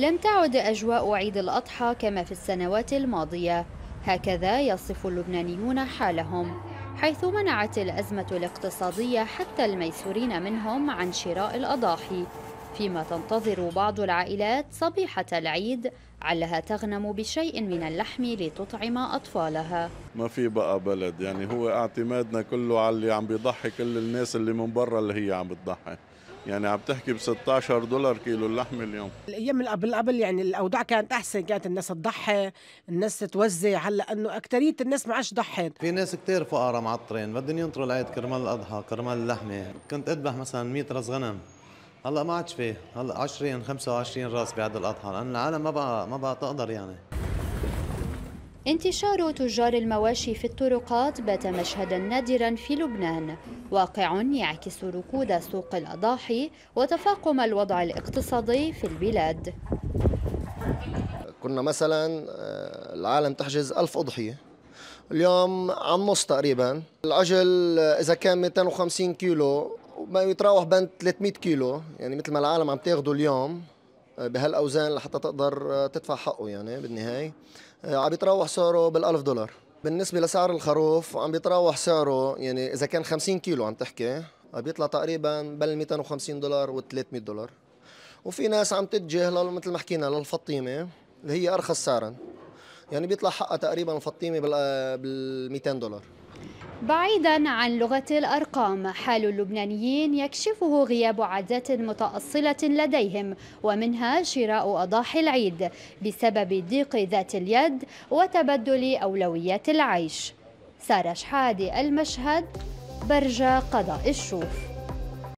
لم تعد أجواء عيد الأضحى كما في السنوات الماضية هكذا يصف اللبنانيون حالهم حيث منعت الأزمة الاقتصادية حتى الميسورين منهم عن شراء الأضاحي فيما تنتظر بعض العائلات صبيحة العيد علها تغنم بشيء من اللحم لتطعم أطفالها ما في بقى بلد يعني هو اعتمادنا كله على اللي عم بيضحي كل الناس اللي من برا اللي هي عم بتضحي يعني عم تحكي ب 16 دولار كيلو اللحمه اليوم الايام اللي قبل يعني الاوضاع كانت احسن كانت الناس تضحي الناس توزع هلا انه اكثريه الناس ما عادش ضحت في ناس كثير فقراء معطرين بدهم ينطروا العيد كرمال الاضحى كرمال اللحمه كنت اذبح مثلا 100 راس غنم هلا ما عادش فيه هلا 20 25 راس بعد الاضحى لان العالم ما بقى ما بقى تقدر يعني انتشار تجار المواشي في الطرقات بات مشهدا نادرا في لبنان واقع يعكس ركود سوق الأضاحي وتفاقم الوضع الاقتصادي في البلاد كنا مثلا آه، العالم تحجز ألف أضحية اليوم عن نص تقريبا العجل آه، إذا كان 250 كيلو ما يتراوح بين 300 كيلو يعني مثل ما العالم عم تاخده اليوم بهالاوزان لحتى تقدر تدفع حقه يعني بالنهايه آه، عم يتراوح سعره بال1000 دولار بالنسبة لسعر الخروف عم بيتراوح سعره يعني إذا كان 50 كيلو عم تحكي بيطلع تقريبا بال 250 دولار و 300 دولار وفي ناس عم تتجه مثل ما حكينا للفطيمة اللي هي أرخص سعرا يعني بيطلع حقها تقريبا الفطيمة بال 200 آه، دولار بعيدا عن لغة الأرقام حال اللبنانيين يكشفه غياب عادات متأصلة لديهم ومنها شراء أضاحي العيد بسبب ضيق ذات اليد وتبدل أولويات العيش سارة شحادي المشهد برج قضاء الشوف